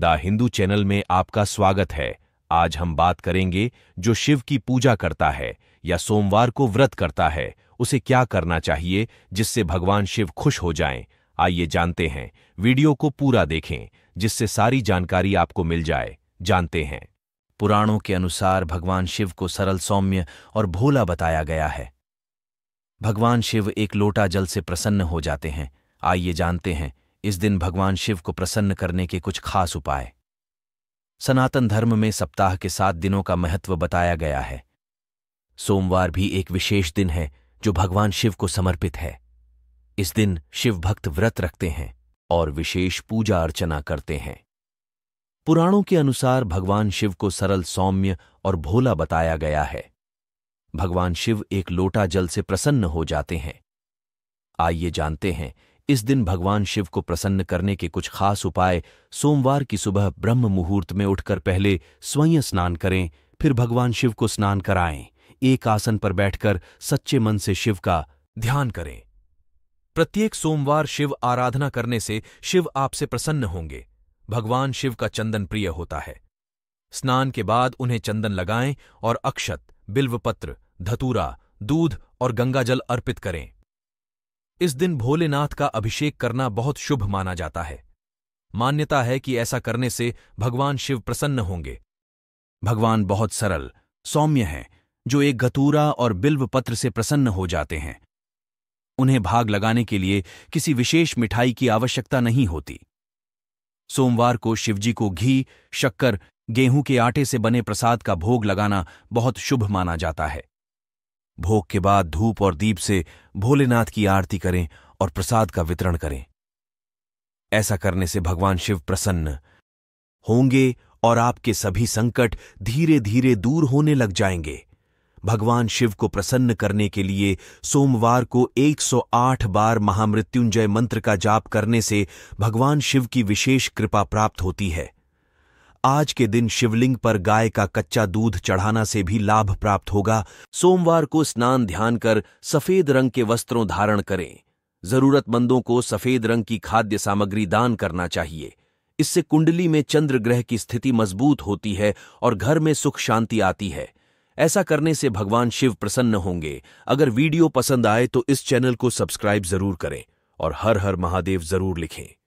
The Hindu channel में आपका स्वागत है आज हम बात करेंगे जो शिव की पूजा करता है या सोमवार को व्रत करता है उसे क्या करना चाहिए जिससे भगवान शिव खुश हो जाएं। आइए जानते हैं वीडियो को पूरा देखें जिससे सारी जानकारी आपको मिल जाए जानते हैं पुराणों के अनुसार भगवान शिव को सरल सौम्य और भोला बताया गया है भगवान शिव एक लोटा जल से प्रसन्न हो जाते हैं आइए जानते हैं इस दिन भगवान शिव को प्रसन्न करने के कुछ खास उपाय सनातन धर्म में सप्ताह के सात दिनों का महत्व बताया गया है सोमवार भी एक विशेष दिन है जो भगवान शिव को समर्पित है इस दिन शिव भक्त व्रत रखते हैं और विशेष पूजा अर्चना करते हैं पुराणों के अनुसार भगवान शिव को सरल सौम्य और भोला बताया गया है भगवान शिव एक लोटा जल से प्रसन्न हो जाते हैं आइए जानते हैं इस दिन भगवान शिव को प्रसन्न करने के कुछ खास उपाय सोमवार की सुबह ब्रह्म मुहूर्त में उठकर पहले स्वयं स्नान करें फिर भगवान शिव को स्नान कराएं एक आसन पर बैठकर सच्चे मन से शिव का ध्यान करें प्रत्येक सोमवार शिव आराधना करने से शिव आपसे प्रसन्न होंगे भगवान शिव का चंदन प्रिय होता है स्नान के बाद उन्हें चंदन लगाएं और अक्षत बिल्वपत्र धतूरा दूध और गंगाजल अर्पित करें इस दिन भोलेनाथ का अभिषेक करना बहुत शुभ माना जाता है मान्यता है कि ऐसा करने से भगवान शिव प्रसन्न होंगे भगवान बहुत सरल सौम्य हैं जो एक गतूरा और बिल्व पत्र से प्रसन्न हो जाते हैं उन्हें भाग लगाने के लिए किसी विशेष मिठाई की आवश्यकता नहीं होती सोमवार को शिवजी को घी शक्कर गेहूं के आटे से बने प्रसाद का भोग लगाना बहुत शुभ माना जाता है भोग के बाद धूप और दीप से भोलेनाथ की आरती करें और प्रसाद का वितरण करें ऐसा करने से भगवान शिव प्रसन्न होंगे और आपके सभी संकट धीरे धीरे दूर होने लग जाएंगे भगवान शिव को प्रसन्न करने के लिए सोमवार को 108 बार महामृत्युंजय मंत्र का जाप करने से भगवान शिव की विशेष कृपा प्राप्त होती है आज के दिन शिवलिंग पर गाय का कच्चा दूध चढ़ाना से भी लाभ प्राप्त होगा सोमवार को स्नान ध्यान कर सफेद रंग के वस्त्रों धारण करें जरूरतमंदों को सफेद रंग की खाद्य सामग्री दान करना चाहिए इससे कुंडली में चंद्र ग्रह की स्थिति मजबूत होती है और घर में सुख शांति आती है ऐसा करने से भगवान शिव प्रसन्न होंगे अगर वीडियो पसंद आए तो इस चैनल को सब्सक्राइब जरूर करें और हर हर महादेव जरूर लिखें